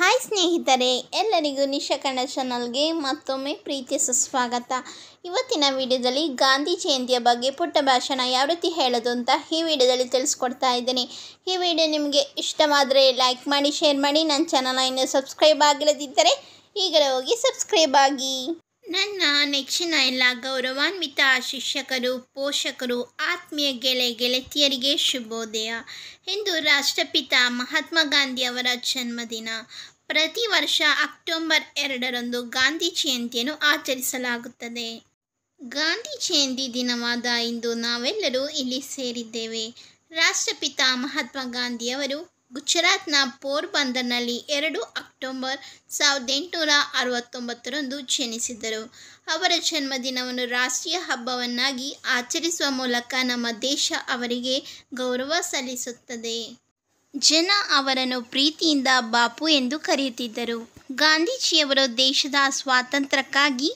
hi ಸ್ನೇಹಿತರೆ ಎಲ್ಲರಿಗೂ ನಿಶಾ ಕನ್ನಡ ಚಾನಲ್ಗೆ ಮತ್ತೊಮ್ಮೆ ಪ್ರೀತಿಯ ಸುಸ್ವಾಗತ ಇವತ್ತಿನ ವಿಡಿಯೋದಲ್ಲಿ ಗಾಂಧಿ ಜಯಂತಿಯ ಬಗ್ಗೆ ಪುಟ್ಟ ಭಾಷಣ ಯಾವ ರೀತಿ ಹೇಳೋದು ಅಂತ ಈ ವಿಡಿಯೋದಲ್ಲಿ ತಿಳಿಸ್ಕೊಡ್ತಾ ಇದ್ದೀನಿ ಈ ವಿಡಿಯೋ ನಿಮಗೆ ಇಷ್ಟವಾದರೆ ಲೈಕ್ ಮಾಡಿ ಶೇರ್ ಮಾಡಿ ನನ್ನ ಚಾನಲ್ ಇನ್ನೂ ಸಬ್ಸ್ಕ್ರೈಬ್ ಆಗಿಲ್ಲದಿದ್ದರೆ ಈಗಲೇ ಹೋಗಿ ಸಬ್ಸ್ಕ್ರೈಬ್ ಆಗಿ ನನ್ನ ನೆಚ್ಚಿನ ಎಲ್ಲ ಗೌರವಾನ್ವಿತ ಶಿಕ್ಷಕರು ಪೋಷಕರು ಆತ್ಮೀಯ ಗೆಳೆ ಗೆಳತಿಯರಿಗೆ ಶುಭೋದಯ ಇಂದು ರಾಷ್ಟ್ರಪಿತ ಮಹಾತ್ಮ ಗಾಂಧಿಯವರ ಜನ್ಮದಿನ ಪ್ರತಿ ವರ್ಷ ಅಕ್ಟೋಬರ್ ಎರಡರಂದು ಗಾಂಧಿ ಜಯಂತಿಯನ್ನು ಆಚರಿಸಲಾಗುತ್ತದೆ ಗಾಂಧಿ ಜಯಂತಿ ದಿನವಾದ ಇಂದು ನಾವೆಲ್ಲರೂ ಇಲ್ಲಿ ಸೇರಿದ್ದೇವೆ ರಾಷ್ಟ್ರಪಿತ ಮಹಾತ್ಮ ಗಾಂಧಿಯವರು ಗುಜರಾತ್ನ ಪೋರ್ಬಂದರ್ನಲ್ಲಿ ಎರಡು ಅಕ್ಟೋಬರ್ ಸಾವಿರದ ಎಂಟುನೂರ ಅರವತ್ತೊಂಬತ್ತರಂದು ಜನಿಸಿದರು ಅವರ ಜನ್ಮದಿನವನ್ನು ರಾಷ್ಟ್ರೀಯ ಹಬ್ಬವನ್ನಾಗಿ ಆಚರಿಸುವ ಮೂಲಕ ನಮ್ಮ ದೇಶ ಅವರಿಗೆ ಗೌರವ ಸಲ್ಲಿಸುತ್ತದೆ ಜನ ಅವರನ್ನು ಪ್ರೀತಿಯಿಂದ ಬಾಪು ಎಂದು ಕರೆಯುತ್ತಿದ್ದರು ಗಾಂಧೀಜಿಯವರು ದೇಶದ ಸ್ವಾತಂತ್ರ್ಯಕ್ಕಾಗಿ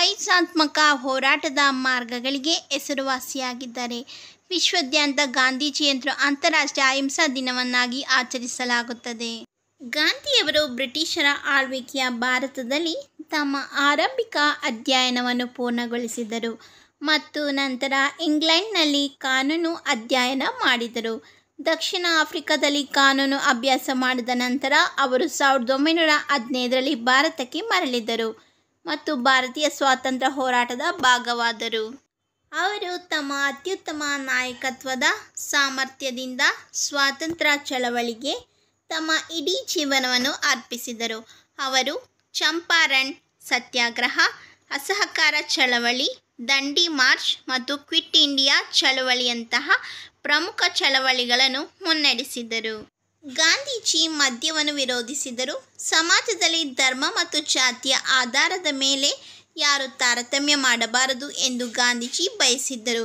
ಅಹಿಂಸಾತ್ಮಕ ಹೋರಾಟದ ಮಾರ್ಗಗಳಿಗೆ ಹೆಸರುವಾಸಿಯಾಗಿದ್ದಾರೆ ವಿಶ್ವಾದ್ಯಂತ ಗಾಂಧೀಜಿಯಂತ್ರ ಅಂತಾರಾಷ್ಟ್ರೀಯ ಅಹಿಂಸಾ ದಿನವನ್ನಾಗಿ ಆಚರಿಸಲಾಗುತ್ತದೆ ಗಾಂಧಿಯವರು ಬ್ರಿಟಿಷರ ಆಳ್ವಿಕೆಯ ಭಾರತದಲ್ಲಿ ತಮ್ಮ ಆರಂಭಿಕ ಅಧ್ಯಯನವನ್ನು ಪೂರ್ಣಗೊಳಿಸಿದರು ಮತ್ತು ನಂತರ ಇಂಗ್ಲೆಂಡ್ನಲ್ಲಿ ಕಾನೂನು ಅಧ್ಯಯನ ಮಾಡಿದರು ದಕ್ಷಿಣ ಆಫ್ರಿಕಾದಲ್ಲಿ ಕಾನೂನು ಅಭ್ಯಾಸ ಮಾಡಿದ ನಂತರ ಅವರು ಸಾವಿರದ ಒಂಬೈನೂರ ಹದಿನೈದರಲ್ಲಿ ಭಾರತಕ್ಕೆ ಮರಳಿದರು ಮತ್ತು ಭಾರತೀಯ ಸ್ವಾತಂತ್ರ್ಯ ಹೋರಾಟದ ಭಾಗವಾದರು ಅವರು ತಮ್ಮ ಅತ್ಯುತ್ತಮ ನಾಯಕತ್ವದ ಸಾಮರ್ಥ್ಯದಿಂದ ಸ್ವಾತಂತ್ರ್ಯ ಚಳವಳಿಗೆ ತಮ್ಮ ಇಡೀ ಜೀವನವನ್ನು ಅರ್ಪಿಸಿದರು ಅವರು ಚಂಪಾರಣ್ ಸತ್ಯಾಗ್ರಹ ಅಸಹಕಾರ ಚಳವಳಿ ದಂಡಿ ಮಾರ್ಚ್ ಮತ್ತು ಕ್ವಿಟ್ ಇಂಡಿಯಾ ಚಳವಳಿಯಂತಹ ಪ್ರಮುಖ ಚಳವಳಿಗಳನ್ನು ಮುನ್ನಡೆಸಿದರು ಗಾಂಧೀಜಿ ಮದ್ಯವನ್ನು ವಿರೋಧಿಸಿದರು ಸಮಾಜದಲ್ಲಿ ಧರ್ಮ ಮತ್ತು ಜಾತಿಯ ಆಧಾರದ ಮೇಲೆ ಯಾರು ತಾರತಮ್ಯ ಮಾಡಬಾರದು ಎಂದು ಗಾಂಧೀಜಿ ಬಯಸಿದ್ದರು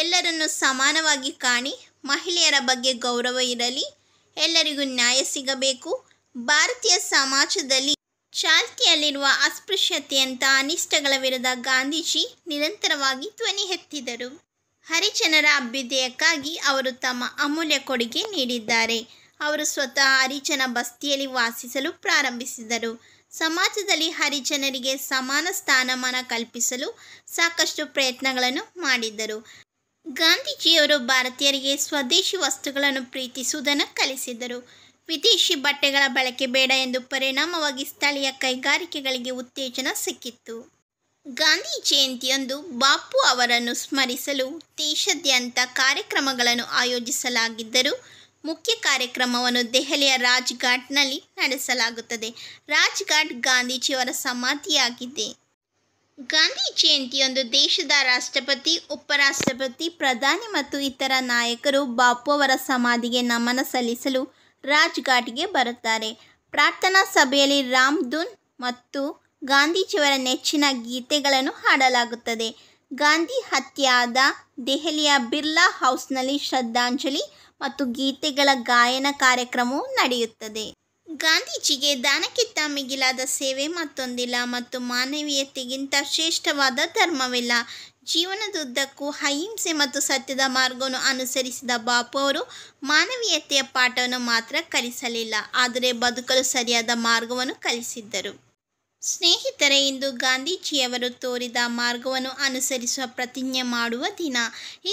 ಎಲ್ಲರನ್ನು ಸಮಾನವಾಗಿ ಕಾಣಿ ಮಹಿಳೆಯರ ಬಗ್ಗೆ ಗೌರವ ಇರಲಿ ಎಲ್ಲರಿಗೂ ನ್ಯಾಯ ಸಿಗಬೇಕು ಭಾರತೀಯ ಸಮಾಜದಲ್ಲಿ ಚಾಲ್ತಿಯಲ್ಲಿರುವ ಅಸ್ಪೃಶ್ಯತೆಯಂತಹ ಅನಿಷ್ಟಗಳ ವಿರುದ್ಧ ಗಾಂಧೀಜಿ ನಿರಂತರವಾಗಿ ಧ್ವನಿ ಎತ್ತಿದರು ಹರಿಜನರ ಅಭ್ಯುದಯಕ್ಕಾಗಿ ಅವರು ತಮ್ಮ ಅಮೂಲ್ಯ ಕೊಡುಗೆ ನೀಡಿದ್ದಾರೆ ಅವರು ಸ್ವತಃ ಹರಿಜನ ಬಸ್ತಿಯಲ್ಲಿ ವಾಸಿಸಲು ಪ್ರಾರಂಭಿಸಿದರು ಸಮಾಜದಲ್ಲಿ ಹರಿಜನರಿಗೆ ಸಮಾನ ಸ್ಥಾನಮಾನ ಕಲ್ಪಿಸಲು ಸಾಕಷ್ಟು ಪ್ರಯತ್ನಗಳನ್ನು ಮಾಡಿದ್ದರು ಗಾಂಧೀಜಿಯವರು ಭಾರತೀಯರಿಗೆ ಸ್ವದೇಶಿ ವಸ್ತುಗಳನ್ನು ಪ್ರೀತಿಸುವುದನ್ನು ಕಲಿಸಿದರು ವಿದೇಶಿ ಬಟ್ಟೆಗಳ ಬಳಕೆ ಬೇಡ ಎಂದು ಪರಿಣಾಮವಾಗಿ ಸ್ಥಳೀಯ ಕೈಗಾರಿಕೆಗಳಿಗೆ ಉತ್ತೇಜನ ಸಿಕ್ಕಿತ್ತು ಗಾಂಧಿ ಜಯಂತಿಯೊಂದು ಬಾಪು ಅವರನ್ನು ಸ್ಮರಿಸಲು ದೇಶಾದ್ಯಂತ ಕಾರ್ಯಕ್ರಮಗಳನ್ನು ಆಯೋಜಿಸಲಾಗಿದ್ದರು ಮುಖ್ಯ ಕಾರ್ಯಕ್ರಮವನ್ನು ದೆಹಲಿಯ ರಾಜ್ಘಾಟ್ನಲ್ಲಿ ನಡೆಸಲಾಗುತ್ತದೆ ರಾಜ್ಘಾಟ್ ಗಾಂಧೀಜಿಯವರ ಸಮಾಧಿಯಾಗಿದೆ ಗಾಂಧಿ ಜಯಂತಿಯೊಂದು ದೇಶದ ರಾಷ್ಟ್ರಪತಿ ಉಪರಾಷ್ಟ್ರಪತಿ ಪ್ರಧಾನಿ ಮತ್ತು ಇತರ ನಾಯಕರು ಬಾಪು ಅವರ ಸಮಾಧಿಗೆ ನಮನ ಸಲ್ಲಿಸಲು ರಾಜ್ಘಾಟ್ಗೆ ಬರುತ್ತಾರೆ ಪ್ರಾರ್ಥನಾ ಸಭೆಯಲ್ಲಿ ರಾಮ್ ಮತ್ತು ಗಾಂಧೀಜಿಯವರ ನೆಚ್ಚಿನ ಗೀತೆಗಳನ್ನು ಹಾಡಲಾಗುತ್ತದೆ ಗಾಂಧಿ ಹತ್ಯೆಯಾದ ದೆಹಲಿಯ ಬಿರ್ಲಾ ಹೌಸ್ನಲ್ಲಿ ಶ್ರದ್ಧಾಂಜಲಿ ಮತ್ತು ಗೀತೆಗಳ ಗಾಯನ ಕಾರ್ಯಕ್ರಮವು ನಡೆಯುತ್ತದೆ ಗಾಂಧೀಜಿಗೆ ದಾನಕ್ಕಿಂತ ಮಿಗಿಲಾದ ಸೇವೆ ಮತ್ತೊಂದಿಲ್ಲ ಮತ್ತು ಮಾನವೀಯತೆಗಿಂತ ಶ್ರೇಷ್ಠವಾದ ಧರ್ಮವಿಲ್ಲ ಜೀವನದುದ್ದಕ್ಕೂ ಅಹಿಂಸೆ ಮತ್ತು ಸತ್ಯದ ಮಾರ್ಗವನ್ನು ಅನುಸರಿಸಿದ ಬಾಪು ಅವರು ಮಾನವೀಯತೆಯ ಪಾಠವನ್ನು ಮಾತ್ರ ಕಲಿಸಲಿಲ್ಲ ಆದರೆ ಬದುಕಲು ಸರಿಯಾದ ಮಾರ್ಗವನ್ನು ಕಲಿಸಿದ್ದರು ಸ್ನೇಹಿತರೆ ಇಂದು ಗಾಂಧೀಜಿಯವರು ತೋರಿದ ಮಾರ್ಗವನ್ನು ಅನುಸರಿಸುವ ಪ್ರತಿಜ್ಞೆ ಮಾಡುವ ದಿನ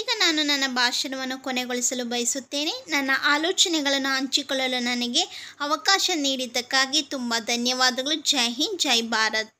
ಈಗ ನಾನು ನನ್ನ ಭಾಷಣವನ್ನು ಕೊನೆಗೊಳಿಸಲು ಬಯಸುತ್ತೇನೆ ನನ್ನ ಆಲೋಚನೆಗಳನ್ನು ಹಂಚಿಕೊಳ್ಳಲು ನನಗೆ ಅವಕಾಶ ನೀಡಿದ್ದಕ್ಕಾಗಿ ತುಂಬ ಧನ್ಯವಾದಗಳು ಜೈ ಹಿಂದ್ ಜೈ ಭಾರತ್